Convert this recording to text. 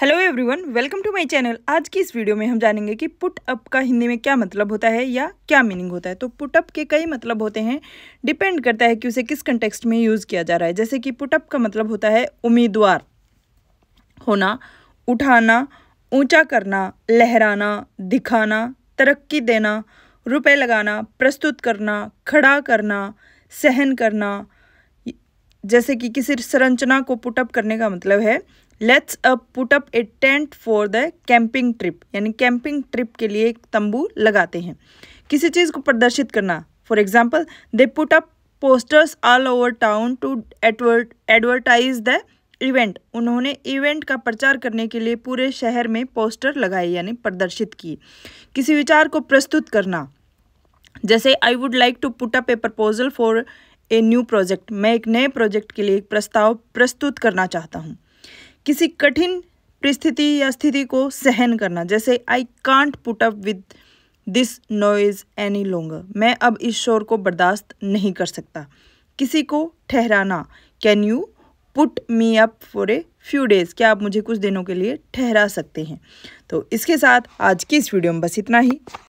hello everyone welcome to my channel आज की इस वीडियो में हम जानेंगे कि पुट अप का हिंदी में क्या मतलब होता है या क्या मीनिंग होता है तो पुट अप के कई मतलब होते हैं डिपेंड करता है कि उसे किस कंटेक्स्ट में यूज़ किया जा रहा है जैसे कि पुट अप का मतलब होता है उम्मीदवार होना उठाना ऊंचा करना लहराना दिखाना तरक्की देना रुपये लगाना प्रस्तुत करना खड़ा करना सहन करना जैसे कि किसी संरचना को पुटअप करने का मतलब है let's a put up a tent for the camping trip यानी कैंपिंग ट्रिप के लिए एक तंबू लगाते हैं किसी चीज़ को प्रदर्शित करना for example they put up posters all over town to advertise the event उन्होंने इवेंट का प्रचार करने के लिए पूरे शहर में पोस्टर लगाए यानी प्रदर्शित किए किसी विचार को प्रस्तुत करना जैसे I would like to put up a proposal for a new project मैं एक नए प्रोजेक्ट के लिए एक प्रस्ताव प्रस्तुत करना चाहता हूँ किसी कठिन परिस्थिति या स्थिति को सहन करना जैसे I can't put up with this noise any longer मैं अब इस शोर को बर्दाश्त नहीं कर सकता किसी को ठहराना can you put me up for a few days क्या आप मुझे कुछ दिनों के लिए ठहरा सकते हैं तो इसके साथ आज की इस वीडियो में बस इतना ही